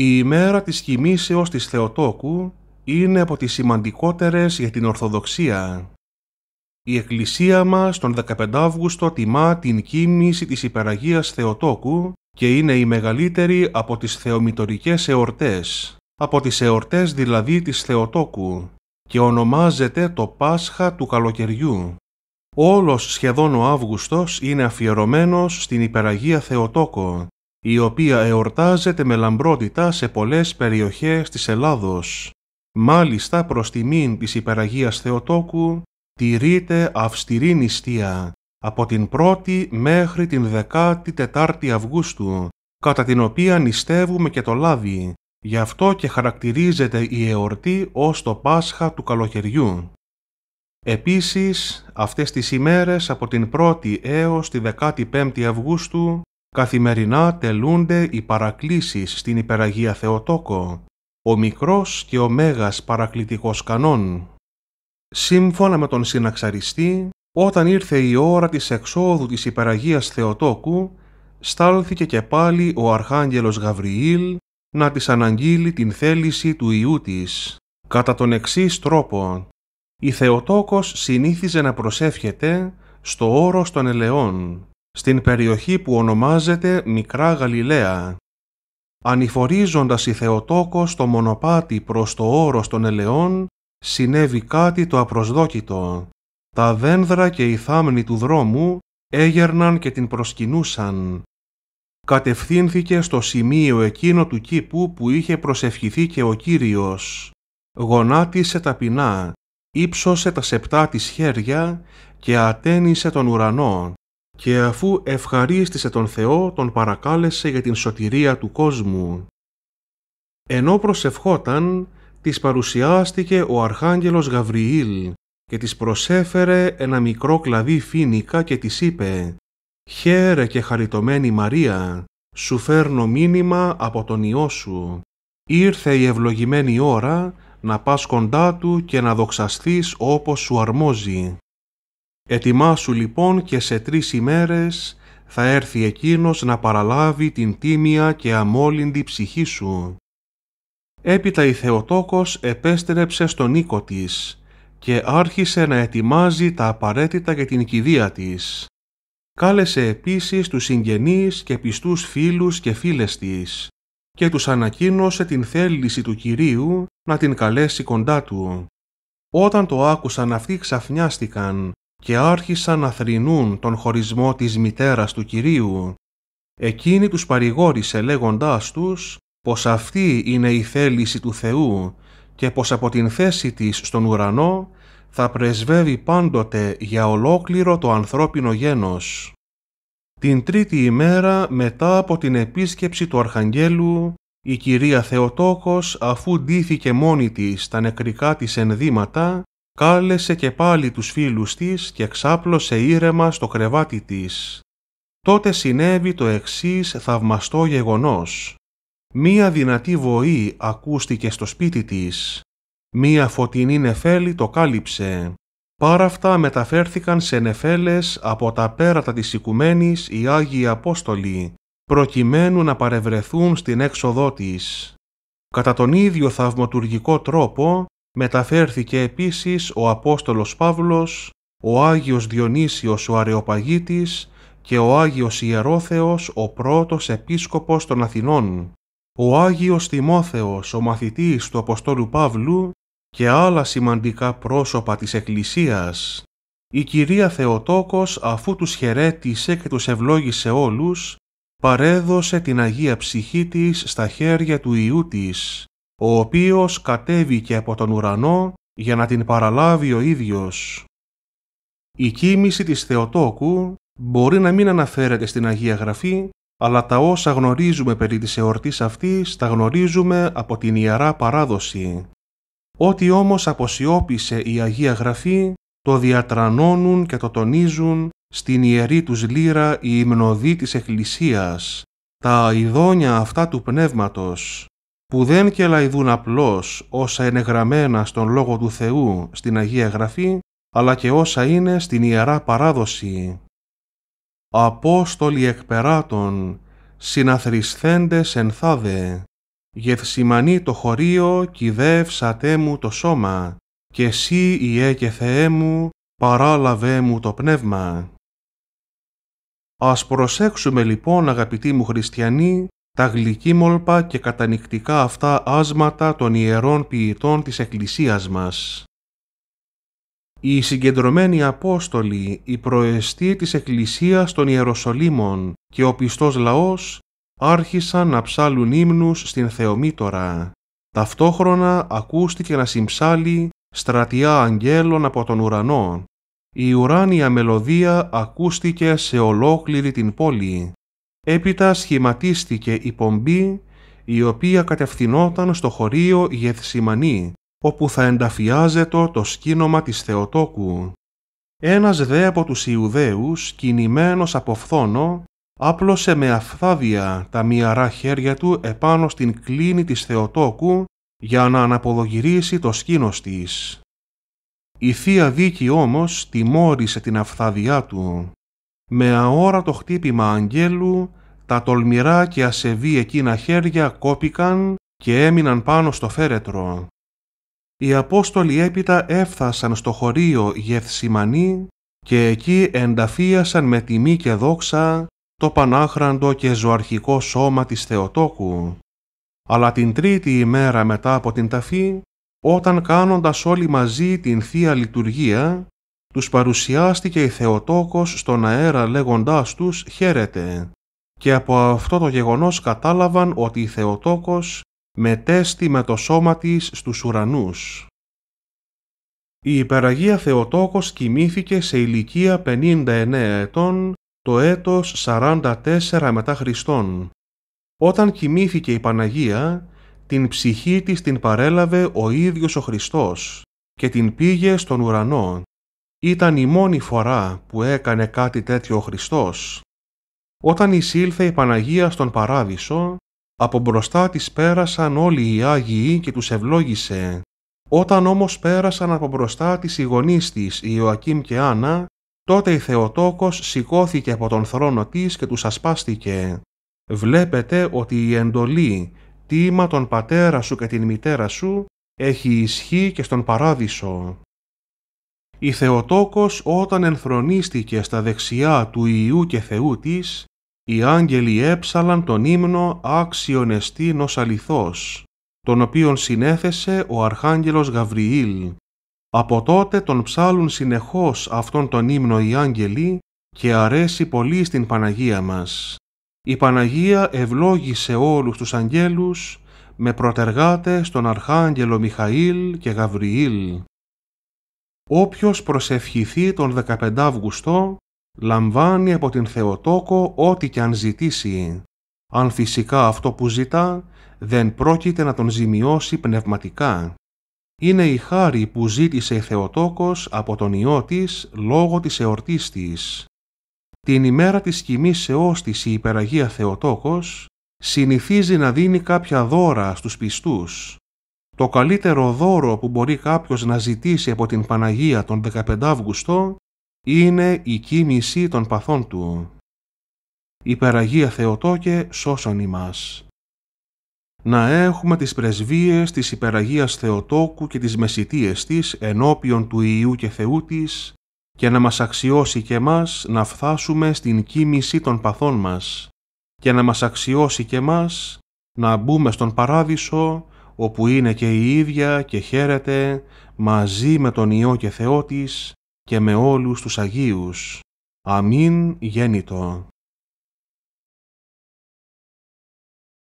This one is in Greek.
Η ημέρα της κοιμήσεως της Θεοτόκου είναι από τις σημαντικότερες για την Ορθοδοξία. Η Εκκλησία μας τον 15 Αύγουστο τιμά την κίνηση της Υπεραγίας Θεοτόκου και είναι η μεγαλύτερη από τις θεομητορικές εορτές, από τις εορτές δηλαδή της Θεοτόκου και ονομάζεται το Πάσχα του Καλοκαιριού. Όλος σχεδόν ο Αύγουστος είναι αφιερωμένος στην Υπεραγία Θεοτόκο η οποία εορτάζεται με λαμπρότητα σε πολλές περιοχές της Ελλάδος. Μάλιστα προς τιμήν της Υπεραγίας Θεοτόκου τηρείται αυστηρή νηστεία από την 1η μέχρι την 14η Αυγούστου, κατά την οποία νηστεύουμε και το λάδι. Γι' αυτό και χαρακτηρίζεται η εορτή ως το Πάσχα του καλοκαιριού. Επίσης, αυτές τις ημέρες από την 1η έως τη 15η Αυγούστου καθημερινά τελούνται οι παρακλήσεις στην Υπεραγία Θεοτόκο, ο μικρός και ο μέγας παρακλητικός κανόν. Σύμφωνα με τον συναξαριστή, όταν ήρθε η ώρα της εξόδου της Υπεραγίας Θεοτόκου, στάλθηκε και πάλι ο Αρχάγγελος Γαβριήλ να της αναγγείλει την θέληση του Ιού της, κατά τον εξής τρόπο. Η Θεοτόκος συνήθιζε να προσεύχεται στο όρος των ελαιών, στην περιοχή που ονομάζεται Μικρά Γαλιλαία. Ανηφορίζοντας η Θεοτόκος στο μονοπάτι προς το όρος των ελαιών, συνέβη κάτι το απροσδόκητο. Τα δένδρα και οι θάμνοι του δρόμου έγερναν και την προσκυνούσαν. Κατευθύνθηκε στο σημείο εκείνο του κήπου που είχε προσευχηθεί και ο Κύριος. Γονάτισε ταπεινά, ύψωσε τα σεπτά της χέρια και ατένισε τον ουρανό και αφού ευχαρίστησε τον Θεό τον παρακάλεσε για την σωτηρία του κόσμου. Ενώ προσευχόταν, της παρουσιάστηκε ο Αρχάγγελος Γαβριήλ και της προσέφερε ένα μικρό κλαδί φίνικα και της είπε «Χαίρε και χαριτωμένη Μαρία, σου φέρνω μήνυμα από τον Υιό σου. Ήρθε η ευλογημένη ώρα να πας κοντά του και να δοξαστείς όπως σου αρμόζει». Ετοιμάσου λοιπόν και σε τρεις ημέρες θα έρθει εκείνος να παραλάβει την τίμια και αμόλυντη ψυχή σου. Έπειτα η Θεοτόκος επέστρεψε στον οίκο της και άρχισε να ετοιμάζει τα απαραίτητα για την κηδεία της. Κάλεσε επίσης τους συγγενείς και πιστούς φίλους και φίλες της και τους ανακοίνωσε την θέληση του Κυρίου να την καλέσει κοντά του. Όταν το άκουσαν αυτοί ξαφνιάστηκαν και άρχισαν να θρηνούν τον χωρισμό της μητέρας του Κυρίου. Εκείνη τους παρηγόρησε λέγοντάς τους πως αυτή είναι η θέληση του Θεού και πως από την θέση της στον ουρανό θα πρεσβεύει πάντοτε για ολόκληρο το ανθρώπινο γένος. Την τρίτη ημέρα μετά από την επίσκεψη του Αρχαγγέλου, η κυρία Θεοτόκος αφού ντύθηκε μόνη της τα νεκρικά της ενδύματα, κάλεσε και πάλι τους φίλους της και ξάπλωσε ήρεμα στο κρεβάτι της. Τότε συνέβη το εξής θαυμαστό γεγονός. Μία δυνατή βοή ακούστηκε στο σπίτι της. Μία φωτεινή νεφέλη το κάλυψε. Πάρα αυτά μεταφέρθηκαν σε νεφέλες από τα πέρατα της οικουμένης οι Άγιοι Απόστολοι, προκειμένου να παρευρεθούν στην έξοδό της. Κατά τον ίδιο θαυματουργικό τρόπο, μεταφέρθηκε επίσης ο Απόστολος Παύλος, ο Άγιος Διονύσιος ο Αρεοπαγίτης και ο Άγιος Ιερόθεος ο πρώτος επίσκοπος των Αθηνών, ο Άγιος Τιμόθεος ο μαθητής του Αποστόλου Παύλου και άλλα σημαντικά πρόσωπα της Εκκλησίας. Η κυρία Θεοτόκος αφού τους χαιρέτησε και τους ευλόγησε όλους, παρέδωσε την Αγία Ψυχή της στα χέρια του Ιού της ο οποίος κατέβηκε από τον ουρανό για να την παραλάβει ο ίδιος. Η κίνηση της Θεοτόκου μπορεί να μην αναφέρεται στην Αγία Γραφή, αλλά τα όσα γνωρίζουμε περί της εορτής αυτής τα γνωρίζουμε από την Ιερά Παράδοση. Ό,τι όμως αποσιώπησε η Αγία Γραφή το διατρανώνουν και το τονίζουν στην Ιερή τους Λύρα η Υμνοδή της Εκκλησίας, τα αειδόνια αυτά του Πνεύματος που δεν κελαϊδούν απλώς όσα είναι γραμμένα στον Λόγο του Θεού στην Αγία Γραφή, αλλά και όσα είναι στην Ιερά Παράδοση. Απόστολοι εκπεράτων, συναθριστέντες ενθάδε, γευσιμανή το χωρίο κηδεύσατε μου το σώμα, και εσύ Ιε και Θεέ μου, παράλαβέ μου το πνεύμα. Ας προσέξουμε λοιπόν αγαπητοί μου χριστιανοί τα γλυκίμολπα και κατανυκτικά αυτά άσματα των ιερών ποιητών της Εκκλησίας μας. Οι συγκεντρωμένοι Απόστολοι, οι προεστοί της Εκκλησίας των Ιεροσολύμων και ο πιστός λαός άρχισαν να ψάλουν ύμνους στην Θεομήτορα. Ταυτόχρονα ακούστηκε να συμψάλει στρατιά αγγέλων από τον ουρανό. Η ουράνια μελωδία ακούστηκε σε ολόκληρη την πόλη. Έπειτα σχηματίστηκε η πομπή η οποία κατευθυνόταν στο χωρίο Γεθσιμανή, όπου θα ενταφιάζεται το σκήνομα της Θεοτόκου. Ένας δε από τους Ιουδαίους, κινημένος από φθόνο, άπλωσε με αφθάδια τα μυαρά χέρια του επάνω στην κλίνη της Θεοτόκου για να αναποδογυρίσει το σκήνος της. Η Θεία Δίκη όμως τιμώρησε την αφθάδιά του. Με αόρατο χτύπημα αγγέλου τα τολμηρά και ασεβή εκείνα χέρια κόπηκαν και έμειναν πάνω στο φέρετρο. Οι Απόστολοι έπειτα έφθασαν στο χωρίο Γευσιμανή και εκεί ενταφίασαν με τιμή και δόξα το πανάχραντο και ζωαρχικό σώμα της Θεοτόκου. Αλλά την τρίτη ημέρα μετά από την ταφή, όταν κάνοντας όλοι μαζί την Θεία Λειτουργία, τους παρουσιάστηκε η Θεοτόκος στον αέρα λέγοντάς τους «Χαίρετε» και από αυτό το γεγονός κατάλαβαν ότι η Θεοτόκος μετέστη με το σώμα της στους ουρανούς. Η υπεραγία Θεοτόκος κοιμήθηκε σε ηλικία 59 ετών το έτος 44 μετά Χριστόν. Όταν κοιμήθηκε η Παναγία, την ψυχή της την παρέλαβε ο ίδιος ο Χριστός και την πήγε στον ουρανό. Ήταν η μόνη φορά που έκανε κάτι τέτοιο ο Χριστός. Όταν εισήλθε η Παναγία στον Παράδεισο, από μπροστά της πέρασαν όλοι οι Άγιοι και τους ευλόγησε. Όταν όμως πέρασαν από μπροστά της οι γονείς της, Ιωακήμ και Άννα, τότε η Θεοτόκος σηκώθηκε από τον θρόνο της και τους ασπάστηκε. Βλέπετε ότι η εντολή «Τίμα τον πατέρα σου και την μητέρα σου» έχει ισχύ και στον Παράδεισο. Η Θεοτόκος όταν ενθρονίστηκε στα δεξιά του Ιού και Θεού της, οι άγγελοι έψαλαν τον ύμνο «Άξιον εστίν ως τον οποίον συνέθεσε ο Αρχάγγελος Γαβριήλ. Από τότε τον ψάλουν συνεχώς αυτόν τον ύμνο οι άγγελοι και αρέσει πολύ στην Παναγία μας. Η Παναγία ευλόγησε όλους τους αγγέλους με προτεργάτε στον Αρχάγγελο Μιχαήλ και Γαβριήλ. Όποιος προσευχηθεί τον 15 Αυγουστό, λαμβάνει από την Θεοτόκο ό,τι και αν ζητήσει. Αν φυσικά αυτό που ζητά δεν πρόκειται να τον ζημιώσει πνευματικά. Είναι η χάρη που ζήτησε η Θεοτόκος από τον Υιό της λόγω της εορτής της. Την ημέρα της κοιμήσεώς της η Υπεραγία Θεοτόκος συνηθίζει να δίνει κάποια δώρα στους πιστούς το καλύτερο δώρο που μπορεί κάποιος να ζητήσει από την Παναγία τον 15 Αυγουστό είναι η κίνηση των παθών του. Υπεραγία Θεοτόκε σώσον ημάς. Να έχουμε τις πρεσβείες της Υπεραγίας Θεοτόκου και τις μεσητείες της ενώπιον του Ιού και Θεού της και να μας αξιώσει και μας να φτάσουμε στην κίνηση των παθών μας και να μας αξιώσει και μας να μπούμε στον Παράδεισο όπου είναι και η ίδια και χαίρεται μαζί με τον Υιό και Θεό της και με όλους τους Αγίους. Αμήν γέννητο.